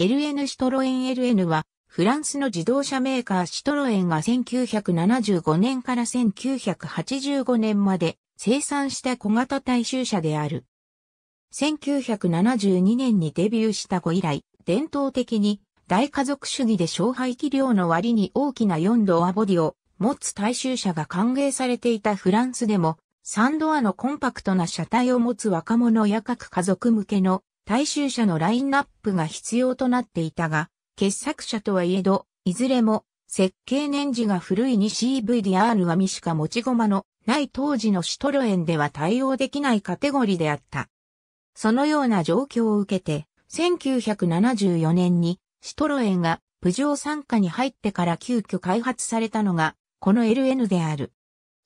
LN シトロエン LN は、フランスの自動車メーカーシトロエンが1975年から1985年まで生産した小型大衆車である。1972年にデビューした後以来、伝統的に大家族主義で小排気量の割に大きな4ドアボディを持つ大衆車が歓迎されていたフランスでも、3ドアのコンパクトな車体を持つ若者や各家族向けの大衆車のラインナップが必要となっていたが、傑作者とはいえど、いずれも設計年次が古い 2CVDR はみしか持ち駒のない当時のシトロエンでは対応できないカテゴリーであった。そのような状況を受けて、1974年にシトロエンがプジョー参加に入ってから急遽開発されたのが、この LN である。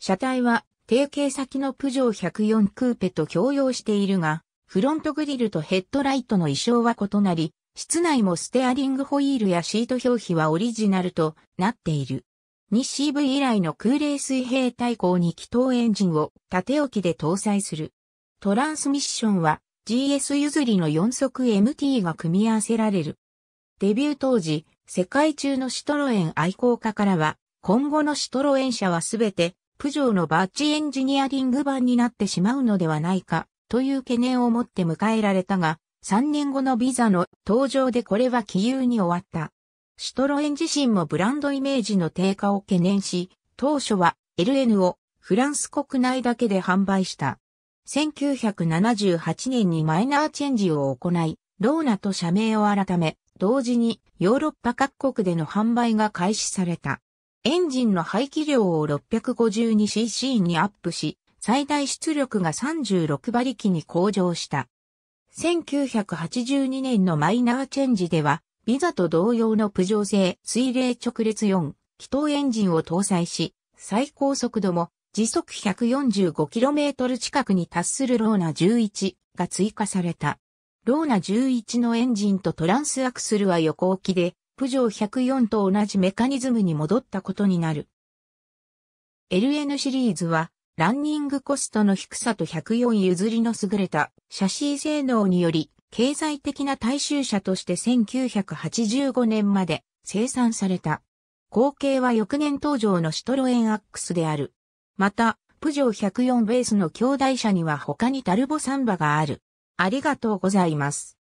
車体は、提携先のプジョー104クーペと共用しているが、フロントグリルとヘッドライトの衣装は異なり、室内もステアリングホイールやシート表皮はオリジナルとなっている。2CV 以来の空冷水平対向2気筒エンジンを縦置きで搭載する。トランスミッションは GS 譲りの4速 MT が組み合わせられる。デビュー当時、世界中のシトロエン愛好家からは、今後のシトロエン車はすべて、プジョーのバッチエンジニアリング版になってしまうのではないか、という懸念を持って迎えられたが、3年後のビザの登場でこれは杞憂に終わった。シュトロエン自身もブランドイメージの低下を懸念し、当初は LN をフランス国内だけで販売した。1978年にマイナーチェンジを行い、ローナと社名を改め、同時にヨーロッパ各国での販売が開始された。エンジンの排気量を 652cc にアップし、最大出力が36馬力に向上した。1982年のマイナーチェンジでは、ビザと同様のプジョー製水冷直列4気筒エンジンを搭載し、最高速度も時速 145km 近くに達するローナ11が追加された。ローナ11のエンジンとトランスアクスルは横置きで、プジョー104と同じメカニズムに戻ったことになる。LN シリーズはランニングコストの低さと104譲りの優れたシャシー性能により、経済的な大衆車として1985年まで生産された。後継は翌年登場のシトロエンアックスである。また、プジョー104ベースの兄弟車には他にタルボサンバがある。ありがとうございます。